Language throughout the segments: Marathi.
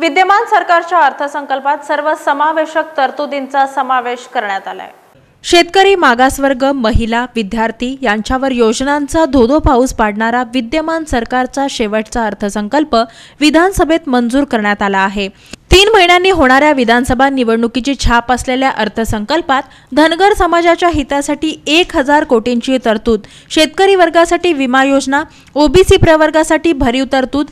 विद्यमान सरकारच्या अर्थसंकल्पात सर्व समावेशक तरतुदींचा समावेश करण्यात आलाय शेतकरी मागासवर्ग महिला विद्यार्थी यांच्यावर योजनांचा धोधो पाऊस पाडणारा विद्यमान सरकारचा शेवटचा अर्थसंकल्प विधानसभेत मंजूर करण्यात आला आहे तीन महिन्यांनी होणाऱ्या विधानसभा निवडणुकीची छाप असलेल्या अर्थसंकल्पात धनगर समाजाच्या हितासाठी एक हजार कोटींची तरतूद शेतकरी वर्गासाठी विमा योजना ओबीसी प्रवर्गासाठी भरीव तरतूद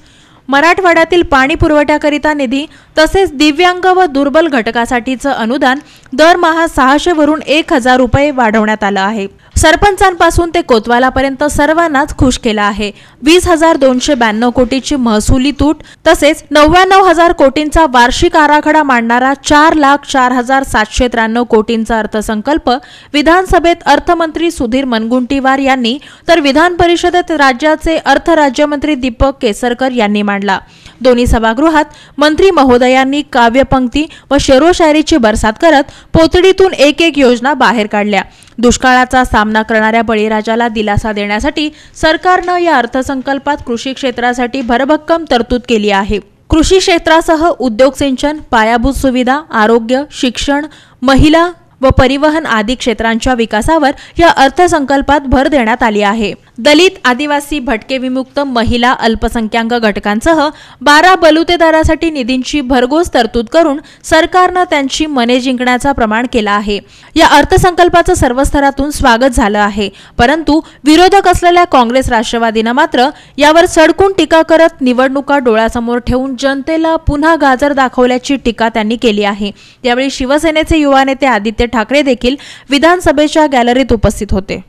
मराठवाड्यातील पाणी पुरवठ्याकरिता निधी तसेच दिव्यांग व दुर्बल घटकासाठीचं अनुदान दरमहा सहाशे वरून एक हजार रुपये वाढवण्यात आलं आहे सरपंचांपासून ते कोतवालापर्यंत सर्वांनाच खुश केला आहे वीस हजार दोनशे ब्याण्णव कोटीची महसुली तूट तसेच नव्याण्णव हजार कोटींचा वार्षिक आराखडा मांडणारा चार लाख चार हजार सातशे त्र्याण्णव कोटींचा अर्थसंकल्प विधानसभेत अर्थमंत्री सुधीर मनगुंटीवार यांनी तर विधान परिषदेत राज्याचे अर्थ राज्यमंत्री दीपक केसरकर यांनी मांडला दोन्ही सभागृहात मंत्री महोदयांनी काव्यपंक्ती व शेरोशायरीची बरसात करत पोतडीतून एक एक योजना बाहेर काढल्या दुष्काळाचा सामना सामना करणाऱ्या बळीराजाला दिलासा देण्यासाठी सरकारनं या अर्थसंकल्पात कृषी क्षेत्रासाठी भरभक्कम तरतूद केली आहे कृषी क्षेत्रासह उद्योग सिंचन पायाभूत सुविधा आरोग्य शिक्षण महिला व परिवहन आदी क्षेत्रांच्या विकासावर या अर्थसंकल्पात भर देण्यात आली आहे दलित आदिवासी भटके विमुक्त महिला अल्पसंख्याक घटकांसह बारा बलुतेदारासाठी निधींची भरघोस तरतूद करून सरकारनं त्यांची मने जिंकण्याचा प्रमाण केला आहे या अर्थसंकल्पाचं सर्व स्तरातून स्वागत झालं आहे परंतु विरोधक असलेल्या काँग्रेस राष्ट्रवादीनं मात्र यावर सडकून टीका करत निवडणुका डोळ्यासमोर ठेवून जनतेला पुन्हा गाजर दाखवल्याची टीका त्यांनी केली आहे यावेळी शिवसेनेचे युवा नेते आदित्य ठाकरे देखील विधानसभेच्या गॅलरीत उपस्थित होते